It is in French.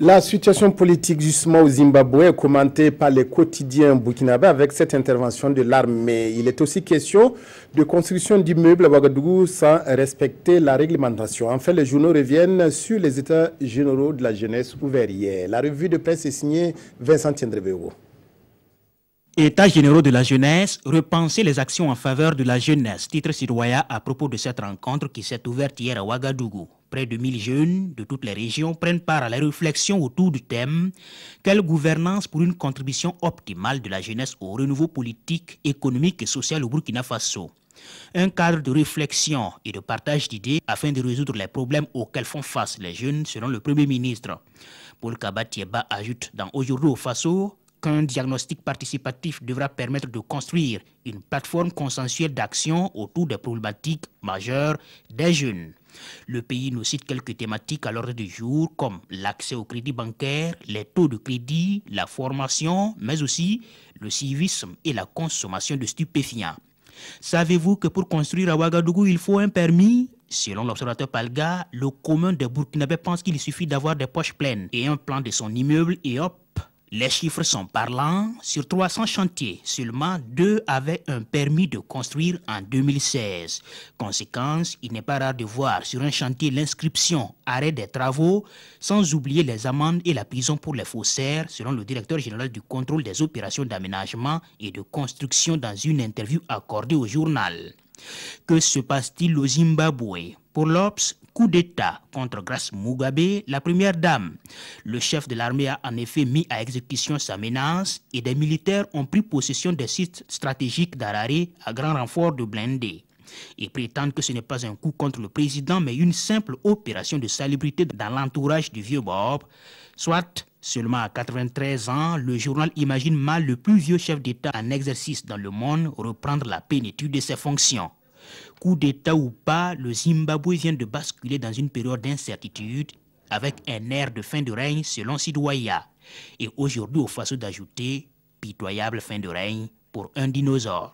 La situation politique justement au Zimbabwe est commentée par les quotidiens burkinabé avec cette intervention de l'armée. Il est aussi question de construction d'immeubles à Ouagadougou sans respecter la réglementation. Enfin, les journaux reviennent sur les états généraux de la jeunesse ouverts hier. La revue de presse est signée Vincent Tiendrebeo. États généraux de la jeunesse, repenser les actions en faveur de la jeunesse, titre citoyen à propos de cette rencontre qui s'est ouverte hier à Ouagadougou. Près de 1000 jeunes de toutes les régions prennent part à la réflexion autour du thème Quelle gouvernance pour une contribution optimale de la jeunesse au renouveau politique, économique et social au Burkina Faso un cadre de réflexion et de partage d'idées afin de résoudre les problèmes auxquels font face les jeunes, selon le Premier ministre. Paul Kabatieba ajoute dans Aujourd'hui au Faso qu'un diagnostic participatif devra permettre de construire une plateforme consensuelle d'action autour des problématiques majeures des jeunes. Le pays nous cite quelques thématiques à l'ordre du jour comme l'accès au crédit bancaire, les taux de crédit, la formation, mais aussi le civisme et la consommation de stupéfiants. Savez-vous que pour construire à Ouagadougou, il faut un permis Selon l'observateur Palga, le commun des Burkinabés pense qu'il suffit d'avoir des poches pleines et un plan de son immeuble et hop, les chiffres sont parlants. Sur 300 chantiers, seulement deux avaient un permis de construire en 2016. Conséquence, il n'est pas rare de voir sur un chantier l'inscription arrêt des travaux, sans oublier les amendes et la prison pour les faussaires, selon le directeur général du contrôle des opérations d'aménagement et de construction dans une interview accordée au journal. Que se passe-t-il au Zimbabwe Pour l'Obs, coup d'État contre Grace Mugabe, la première dame. Le chef de l'armée a en effet mis à exécution sa menace et des militaires ont pris possession des sites stratégiques d'Harare à grand renfort de blindés. Ils prétendent que ce n'est pas un coup contre le président, mais une simple opération de salubrité dans l'entourage du vieux Bob, soit Seulement à 93 ans, le journal imagine mal le plus vieux chef d'État en exercice dans le monde reprendre la pénitude de ses fonctions. Coup d'État ou pas, le Zimbabwe vient de basculer dans une période d'incertitude avec un air de fin de règne selon Sidwaya. Et aujourd'hui, au face d'ajouter pitoyable fin de règne pour un dinosaure.